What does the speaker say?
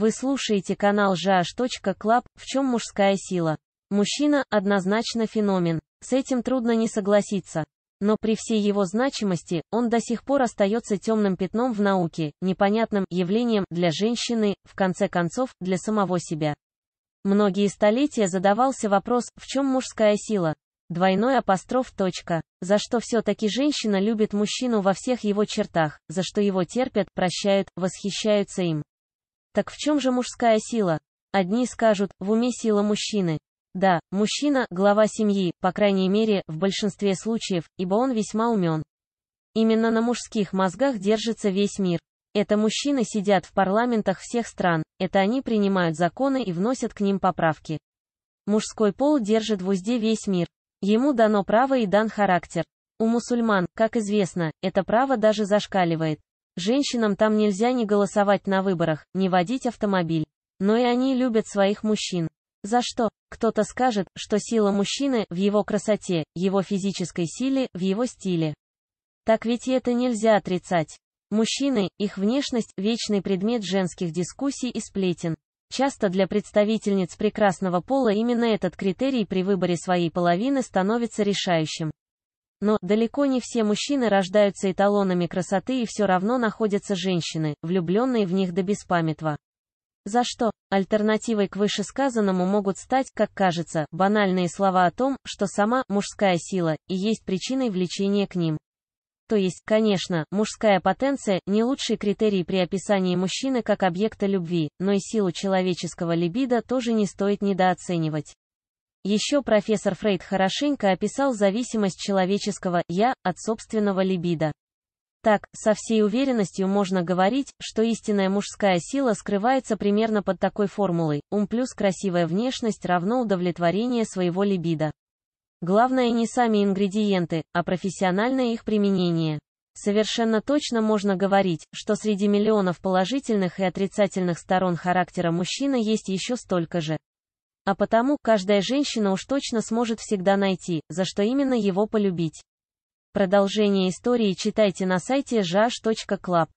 Вы слушаете канал Жаш.Клаб «В чем мужская сила?». Мужчина – однозначно феномен. С этим трудно не согласиться. Но при всей его значимости, он до сих пор остается темным пятном в науке, непонятным явлением для женщины, в конце концов, для самого себя. Многие столетия задавался вопрос, в чем мужская сила? Двойной апостроф точка. За что все-таки женщина любит мужчину во всех его чертах, за что его терпят, прощают, восхищаются им. Так в чем же мужская сила? Одни скажут, в уме сила мужчины. Да, мужчина – глава семьи, по крайней мере, в большинстве случаев, ибо он весьма умен. Именно на мужских мозгах держится весь мир. Это мужчины сидят в парламентах всех стран, это они принимают законы и вносят к ним поправки. Мужской пол держит в узде весь мир. Ему дано право и дан характер. У мусульман, как известно, это право даже зашкаливает. Женщинам там нельзя ни голосовать на выборах, ни водить автомобиль. Но и они любят своих мужчин. За что? Кто-то скажет, что сила мужчины в его красоте, его физической силе, в его стиле. Так ведь и это нельзя отрицать. Мужчины, их внешность – вечный предмет женских дискуссий и сплетен. Часто для представительниц прекрасного пола именно этот критерий при выборе своей половины становится решающим. Но далеко не все мужчины рождаются эталонами красоты и все равно находятся женщины, влюбленные в них до беспамятства. За что? Альтернативой к вышесказанному могут стать, как кажется, банальные слова о том, что сама мужская сила и есть причиной влечения к ним. То есть, конечно, мужская потенция – не лучший критерий при описании мужчины как объекта любви, но и силу человеческого либидо тоже не стоит недооценивать. Еще профессор Фрейд хорошенько описал зависимость человеческого «я» от собственного либидо. Так, со всей уверенностью можно говорить, что истинная мужская сила скрывается примерно под такой формулой «ум плюс красивая внешность равно удовлетворение своего либидо». Главное не сами ингредиенты, а профессиональное их применение. Совершенно точно можно говорить, что среди миллионов положительных и отрицательных сторон характера мужчины есть еще столько же. А потому, каждая женщина уж точно сможет всегда найти, за что именно его полюбить. Продолжение истории читайте на сайте жаш.клаб.